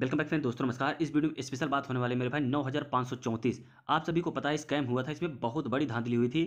welcome back friend दोस्तों नमस्कार इस वीडियो में स्पेशल बात होने वाली मेरे भाई नौ हज़ार पाँच सौ चौंतीस आप सभी को पता है स्कैम हुआ था इसमें बहुत बड़ी धांधली हुई थी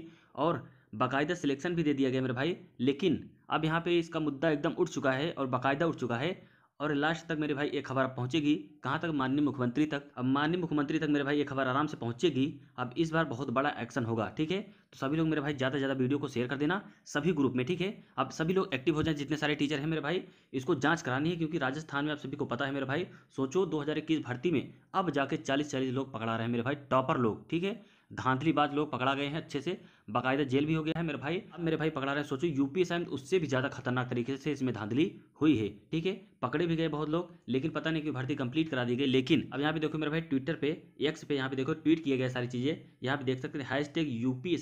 और बाकायदा सिलेक्शन भी दे दिया गया मेरे भाई लेकिन अब यहाँ पे इसका मुद्दा एकदम उठ चुका है और बाकायदा उठ चुका है और लास्ट तक मेरे भाई ये खबर पहुंचेगी कहाँ तक माननीय मुख्यमंत्री तक अब माननीय मुख्यमंत्री तक मेरे भाई ये खबर आराम से पहुंचेगी अब इस बार बहुत बड़ा एक्शन होगा ठीक है तो सभी लोग मेरे भाई ज़्यादा से ज़्यादा वीडियो को शेयर कर देना सभी ग्रुप में ठीक है अब सभी लोग एक्टिव हो जाए जितने सारे टीचर हैं मेरे भाई इसको जाँच करानी है क्योंकि राजस्थान में आप सभी को पता है मेरे भाई सोचो दो भर्ती में अब जाके चालीस चालीस लोग पकड़ा रहे हैं मेरे भाई टॉपर लोग ठीक है धांधली बाद लोग पकड़ा गए हैं अच्छे से बाकायदा जेल भी हो गया है मेरे भाई अब मेरे भाई पकड़ा रहे हैं सोचो यूपी शायद उससे भी ज़्यादा खतरनाक तरीके से इसमें धांधली हुई है ठीक है पकड़े भी गए बहुत लोग लेकिन पता नहीं कि भर्ती कंप्लीट करा दी गई लेकिन अब यहाँ पे देखो मेरे भाई ट्विटर पे एक्स पे यहाँ पे देखो ट्वीट किए गए सारी चीज़ें यहाँ पे देख सकते हैं hashtag UP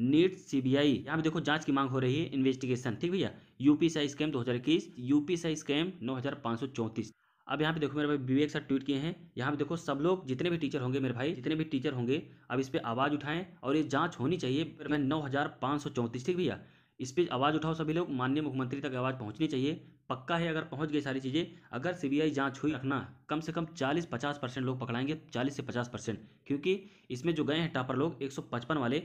NEET CBI यहाँ पे देखो जांच की मांग हो रही है इन्वेस्टिगेशन ठीक भैया यूपी साई स्कैम दो हज़ार इक्कीस यूपी साई स्कैम नौ हज़ार पाँच सौ चौंतीस अब यहाँ पे देखो मेरे भाई विवेक सर ट्वीट किए हैं यहाँ पे देखो सब लोग जितने भी टीचर होंगे मेरे भाई जितने भी टीचर होंगे अब इस पर आवाज़ उठाएं और ये जांच होनी चाहिए मेरे भाई नौ हज़ार पाँच सौ चौंतीस ठीक भैया इस पर आवाज़ उठाओ सभी लोग माननीय मुख्यमंत्री तक आवाज़ पहुँचनी चाहिए पक्का है अगर पहुँच गई सारी चीज़ें अगर आई जाँच हुई रखना कम से कम चालीस पचास परसेंट लोग पकड़ाएंगे चालीस से पचास परसेंट क्योंकि इसमें जो गए हैं टापर लोग पचपन वाले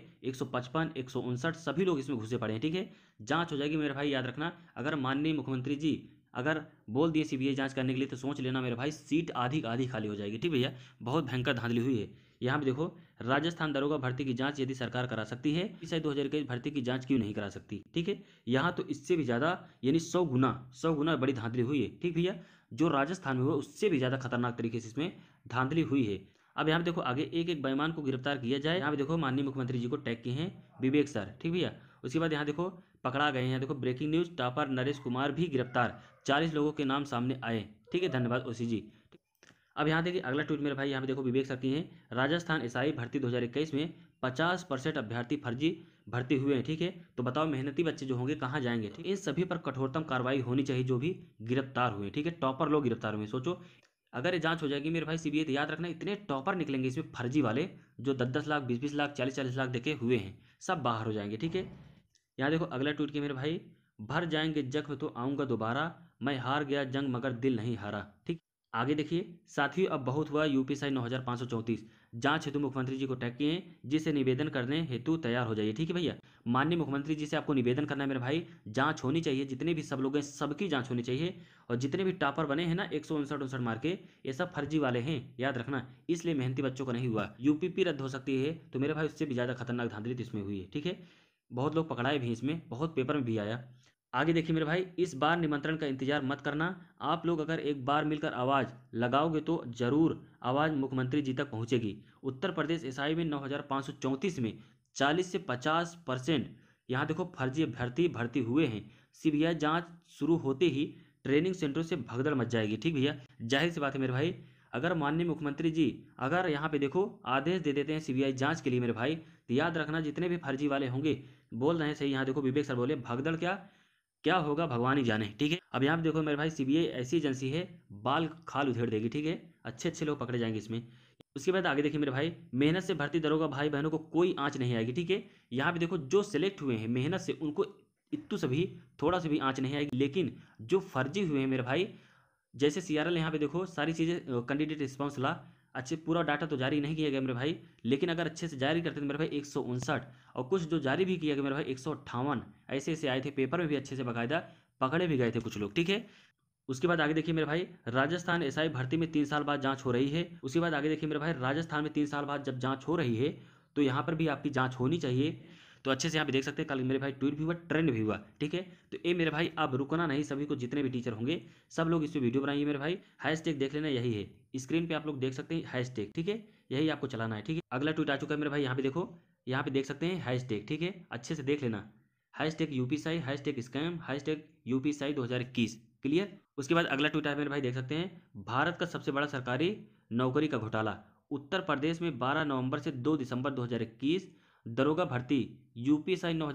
पचपन एक सभी लोग इसमें घुसे पड़े हैं ठीक है जाँच हो जाएगी मेरे भाई याद रखना अगर माननीय मुख्यमंत्री जी अगर बोल दिए सीबीआई जाँच करने के लिए तो सोच लेना मेरे भाई सीट आधी आधी खाली हो जाएगी ठीक भैया बहुत भयंकर धांधली हुई है यहाँ पे देखो राजस्थान दरोगा भर्ती की जांच यदि सरकार करा सकती है इस दो हज़ार इक्कीस भर्ती की जांच क्यों नहीं करा सकती ठीक है यहाँ तो इससे भी ज़्यादा यानी सौ गुना सौ गुना बड़ी धांधली हुई है ठीक भैया जो राजस्थान में हुआ उससे भी ज़्यादा खतरनाक तरीके से इसमें धांधली हुई है अब यहाँ पे देखो आगे एक एक बेमान को गिरफ्तार किया जाए यहाँ पे देखो माननीय मुख्यमंत्री जी को टैग किए हैं विवेक सर ठीक भैया उसके बाद यहाँ देखो पकड़ा गए हैं देखो breaking news topper Naresh Kumar भी गिरफ्तार चालीस लोगों के नाम सामने आए ठीक है धन्यवाद ओसी जी अब यहाँ देखिए अगला ट्वीट मेरे भाई यहाँ पे देखो विवेक सर की हैं राजस्थान ईसाई भर्ती 2021 में 50 परसेंट अभ्यर्थी फर्जी भर्ती हुए हैं ठीक है तो बताओ मेहनती बच्चे जो होंगे कहाँ जाएंगे ठीक इन सभी पर कठोरतम कार्रवाई होनी चाहिए जो भी गिरफ्तार हुए ठीक है टॉपर लोग गिरफ्तार हुए सोचो अगर ये जाँच हो जाएगी मेरे भाई सी तो याद रखना इतने टॉपर निकलेंगे इसमें फर्जी वाले जो दस दस लाख बीस बीस लाख चालीस चालीस लाख देखे हुए हैं सब बाहर हो जाएंगे ठीक है यहाँ देखो अगला ट्वीट किया मेरे भाई भर जाएंगे जख्म तो आऊंगा दोबारा मैं हार गया जंग मगर दिल नहीं हारा ठीक आगे देखिए साथियों अब बहुत हुआ यूपी साई नौ हज़ार पाँच सौ चौंतीस जांच हेतु मुख्यमंत्री जी को टैग किए जिसे निवेदन करने हेतु तैयार हो जाइए ठीक है भैया माननीय मुख्यमंत्री जी से आपको निवेदन करना है मेरे भाई जांच होनी चाहिए जितने भी सब लोग हैं सबकी जांच होनी चाहिए और जितने भी टॉपर बने हैं ना एक सौ उनसठ उनसठ के ये सब फर्जी वाले हैं याद रखना इसलिए मेहनती बच्चों का नहीं हुआ यूपीपी रद्द हो सकती है तो मेरे भाई उससे भी ज़्यादा खतरनाक धांधली तो इसमें हुई है ठीक है बहुत लोग पकड़ाए भी इसमें बहुत पेपर में भी आया आगे देखिए मेरे भाई इस बार निमंत्रण का इंतजार मत करना आप लोग अगर एक बार मिलकर आवाज़ लगाओगे तो जरूर आवाज़ मुख्यमंत्री जी तक पहुंचेगी उत्तर प्रदेश एसआई में नौ में 40 से 50 परसेंट यहाँ देखो फर्जी भर्ती भर्ती हुए हैं सीबीआई जाँच शुरू होते ही ट्रेनिंग सेंटरों से भगदड़ मच जाएगी ठीक भैया जाहिर सी बात है मेरे भाई अगर माननीय मुख्यमंत्री जी अगर यहाँ पे देखो आदेश दे देते हैं सीबीआई जांच के लिए मेरे भाई तो याद रखना जितने भी फर्जी वाले होंगे बोल रहे हैं सही यहाँ देखो विवेक सर बोले भगदड़ क्या क्या होगा भगवान ही जाने ठीक है अब यहाँ पे देखो मेरे भाई सी ऐसी एजेंसी है बाल खाल उधेड़ देगी ठीक है अच्छे अच्छे लोग पकड़े जाएंगे इसमें उसके बाद आगे देखिए मेरे भाई मेहनत से भर्ती दरोगा भाई बहनों को कोई आँच नहीं आएगी ठीक है यहाँ पे देखो जो सिलेक्ट हुए हैं मेहनत से उनको इतु से भी थोड़ा सा भी आँच नहीं आएगी लेकिन जो फर्जी हुए हैं मेरे भाई जैसे सीआरएल यहाँ पे देखो सारी चीज़ें कैंडिडेट रिस्पॉन्स ला अच्छे पूरा डाटा तो जारी नहीं किया गया मेरे भाई लेकिन अगर अच्छे से जारी करते तो मेरे भाई एक और कुछ जो जारी भी किया गया मेरे भाई एक ऐसे ऐसे आए थे पेपर में भी अच्छे से बाकायदा पकड़े भी गए थे कुछ लोग ठीक है उसके बाद आगे देखिए मेरे भाई राजस्थान एसआई भर्ती में तीन साल बाद जांच हो रही है उसके बाद आगे देखिए मेरे भाई राजस्थान में तीन साल बाद जब जांच हो रही है तो यहाँ पर भी आपकी जांच होनी चाहिए तो अच्छे से यहाँ पे देख सकते हैं कल मेरे भाई ट्वीट भी हुआ ट्रेंड भी हुआ ठीक है तो ये मेरे भाई अब रुकना नहीं सभी को जितने भी टीचर होंगे सब लोग इस पर वीडियो बनाइए मेरे भाई हैशटैग देख लेना यही है स्क्रीन पर आप लोग देख सकते हैं टेक ठीक है यही आपको चलाना है ठीक है अगला ट्वीट आ चुका है मेरे भाई यहाँ पे देखो यहाँ पे देख सकते हैं टेक ठीक है अच्छे से देख लेना टेक यू पी साई यूपीसाई टेक स्कैम यू पी दो हजार इक्कीस क्लियर उसके बाद अगला ट्वीट है मेरे भाई देख सकते हैं भारत का सबसे बड़ा सरकारी नौकरी का घोटाला उत्तर प्रदेश में 12 नवंबर से 2 दिसंबर 2021 दरोगा भर्ती साई नौ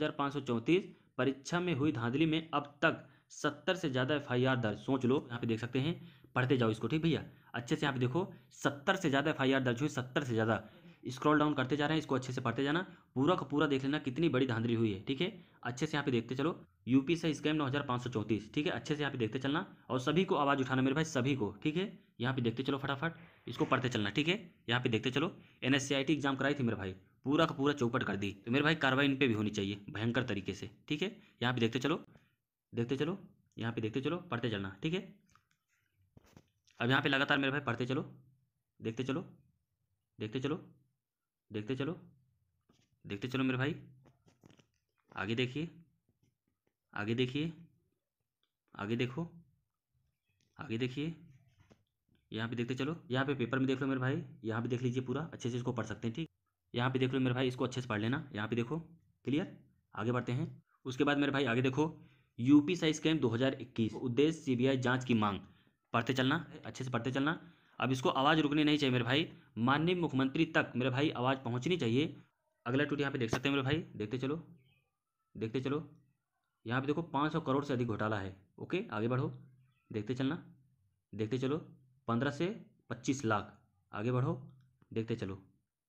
परीक्षा में हुई धांधली में अब तक सत्तर से ज़्यादा एफ आई आर दर्ज सोच लो यहाँ पे देख सकते हैं पढ़ते जाओ इसको ठीक भैया अच्छे से यहाँ पे देखो सत्तर से ज़्यादा एफ आई आर दर्ज हुई सत्तर से ज़्यादा स्क्रॉल डाउन करते जा रहे हैं इसको अच्छे से पढ़ते जाना पूरा का पूरा देख लेना कितनी बड़ी धांधली हुई है ठीक है अच्छे से यहाँ पे देखते चलो यूपी से स्कैम नौ हज़ार पाँच सौ चौंतीस ठीक है अच्छे से यहाँ पे देखते चलना और सभी को आवाज़ उठाना मेरे भाई सभी को ठीक है यहाँ पे देखते चलो फटाफट इसको पढ़ते चलना ठीक है यहाँ पे देखते चलो एन एग्जाम कराई थी मेरे भाई पूरा का पूरा चौपट कर दी तो मेरे भाई कार्रवाई इन पर भी होनी चाहिए भयंकर तरीके से ठीक है यहाँ पर देखते चलो देखते चलो यहाँ पे देखते चलो पढ़ते चलना ठीक है अब यहाँ पे लगातार मेरे भाई पढ़ते चलो देखते चलो देखते चलो देखते चलो देखते चलो मेरे भाई आगे देखिए आगे देखिए आगे देखो आगे देखिए यहाँ पे देखते चलो यहाँ पे पेपर में देख लो मेरे भाई यहाँ पे देख लीजिए पूरा अच्छे से इसको पढ़ सकते हैं ठीक यहाँ पे देख लो मेरे भाई इसको अच्छे से पढ़ लेना यहाँ पे देखो क्लियर आगे बढ़ते हैं उसके बाद मेरे भाई आगे देखो यूपी साइज कैम्प 2021 उद्देश्य आई जांच की मांग पढ़ते चलना अच्छे से पढ़ते चलना अब इसको आवाज़ रुकनी नहीं चाहिए मेरे भाई माननीय मुख्यमंत्री तक मेरे भाई आवाज़ पहुँचनी चाहिए अगला टूट यहाँ पे देख सकते हैं मेरे भाई देखते चलो देखते चलो यहाँ पे देखो पाँच सौ करोड़ से अधिक घोटाला है ओके आगे बढ़ो देखते चलना देखते चलो पंद्रह से पच्चीस लाख आगे बढ़ो देखते चलो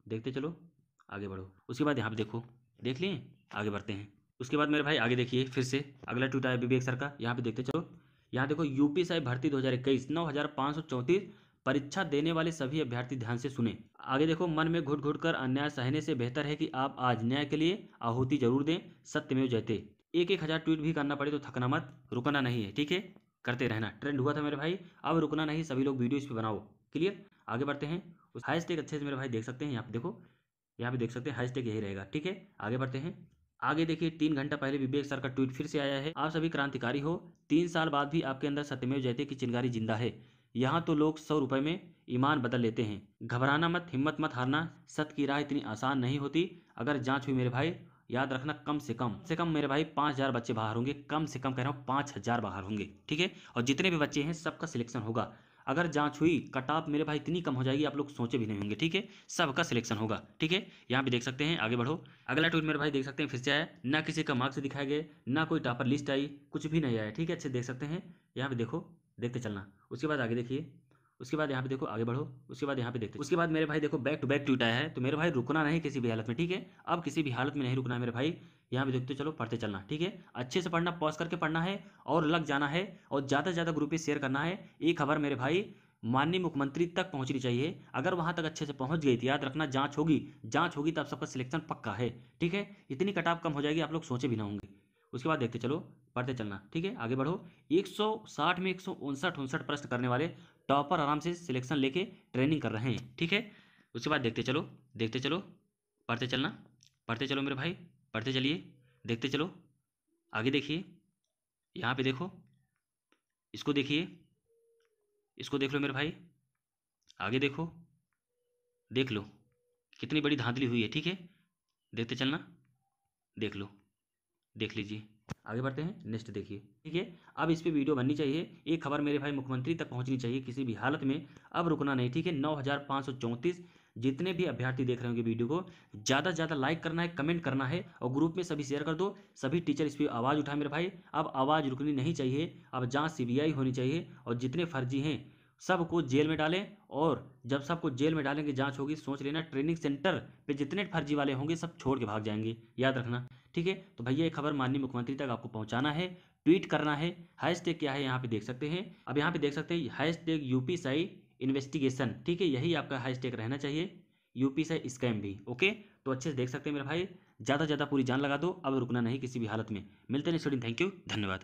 देखते चलो आगे बढ़ो उसके बाद यहाँ पे देखो देख लिए आगे बढ़ते हैं उसके बाद मेरे भाई आगे देखिए फिर से अगला ट्वीट आया विवेक सर का यहाँ पे देखते चलो यहाँ देखो यूपी साई भर्ती दो हज़ार इक्कीस नौ हज़ार सौ परीक्षा देने वाले सभी अभ्यर्थी ध्यान से सुने आगे देखो मन में घुट घुट कर अन्याय सहने से बेहतर है कि आप आज न्याय के लिए आहूति जरूर दें सत्य में जयते एक एक हज़ार ट्वीट भी करना पड़े तो थकना मत रुकना नहीं है ठीक है करते रहना ट्रेंड हुआ था मेरे भाई अब रुकना नहीं सभी लोग वीडियो इस पर बनाओ क्लियर आगे बढ़ते हैं उस हाइस्ट एक अच्छे से मेरे भाई देख सकते हैं यहाँ पे देखो यहाँ पे देख सकते हैं हैशटैग यही रहेगा ठीक है आगे बढ़ते हैं आगे देखिए तीन घंटा पहले विवेक सर का ट्वीट फिर से आया है आप सभी क्रांतिकारी हो तीन साल बाद भी आपके अंदर सत्यमेव जयते की चिंगारी जिंदा है यहाँ तो लोग सौ रुपये में ईमान बदल लेते हैं घबराना मत हिम्मत मत हारना सत की राह इतनी आसान नहीं होती अगर जांच हुई मेरे भाई याद रखना कम से कम से कम मेरे भाई पाँच हज़ार बच्चे बाहर होंगे कम से कम कह रहा हूँ पाँच हज़ार बाहर होंगे ठीक है और जितने भी बच्चे हैं सबका सिलेक्शन होगा अगर जांच हुई कट ऑफ मेरे भाई इतनी कम हो जाएगी आप लोग सोचे भी नहीं होंगे ठीक है सबका सिलेक्शन होगा ठीक है यहाँ भी देख सकते हैं आगे बढ़ो अगला ट्वीट मेरे भाई देख सकते हैं फिर से आया ना किसी का मार्क्स दिखाया गया ना कोई टॉपर लिस्ट आई कुछ भी नहीं आया ठीक है अच्छे देख सकते हैं यहाँ पे देखो देखते चलना उसके बाद आगे देखिए उसके बाद यहाँ पे देखो आगे बढ़ो उसके बाद यहाँ पे देखते उसके बाद मेरे भाई देखो बैक टू बैक ट्वीट आया है तो मेरे भाई रुकना नहीं किसी भी हालत में ठीक है अब किसी भी हालत में नहीं रुकना मेरे भाई यहाँ पे देखते चलो पढ़ते चलना ठीक है अच्छे से पढ़ना पॉज करके पढ़ना है और लग जाना है और ज़्यादा से ज़्यादा ग्रुप में शेयर करना है ये खबर मेरे भाई माननीय मुख्यमंत्री तक पहुंचनी चाहिए अगर वहां तक अच्छे से पहुंच गई थी तो याद रखना जांच होगी जांच होगी आप सबका सिलेक्शन पक्का है ठीक है इतनी कटाव कम हो जाएगी आप लोग सोचे भी ना होंगे उसके बाद देखते चलो पढ़ते चलना ठीक है आगे बढ़ो 160 में एक सौ प्रश्न करने वाले टॉपर आराम से सिलेक्शन लेके ट्रेनिंग कर रहे हैं ठीक है उसके बाद देखते चलो देखते चलो पढ़ते चलना पढ़ते चलो मेरे भाई पढ़ते चलिए देखते चलो आगे देखिए यहाँ पे देखो इसको देखिए इसको देख लो मेरे भाई आगे देखो देख लो कितनी बड़ी धांधली हुई है ठीक है देखते चलना देख लो देख लीजिए आगे बढ़ते हैं नेक्स्ट देखिए ठीक है अब इस पर वीडियो बननी चाहिए एक खबर मेरे भाई मुख्यमंत्री तक पहुंचनी चाहिए किसी भी हालत में अब रुकना नहीं ठीक है नौ हज़ार पाँच सौ चौंतीस जितने भी अभ्यर्थी देख रहे होंगे वीडियो को ज़्यादा से ज़्यादा लाइक करना है कमेंट करना है और ग्रुप में सभी शेयर कर दो सभी टीचर इस पर आवाज़ उठाए मेरे भाई अब आवाज़ रुकनी नहीं चाहिए अब जाँच सी होनी चाहिए और जितने फर्जी हैं सबको जेल में डालें और जब सबको जेल में डालेंगे जांच होगी सोच लेना ट्रेनिंग सेंटर पे जितने फर्जी वाले होंगे सब छोड़ के भाग जाएंगे याद रखना ठीक है तो भैया ये खबर माननीय मुख्यमंत्री तक आपको पहुंचाना है ट्वीट करना है हैशटैग क्या है यहाँ पे देख सकते हैं अब यहाँ पे देख सकते हैं टैग यूपी साई इन्वेस्टिगेशन ठीक है यही आपका हाई स्टेक रहना चाहिए यूपी से स्कैम भी ओके तो अच्छे से देख सकते हैं मेरे भाई ज़्यादा ज़्यादा पूरी जान लगा दो अब रुकना नहीं किसी भी हालत में मिलते हैं स्टूडेंट थैंक यू धन्यवाद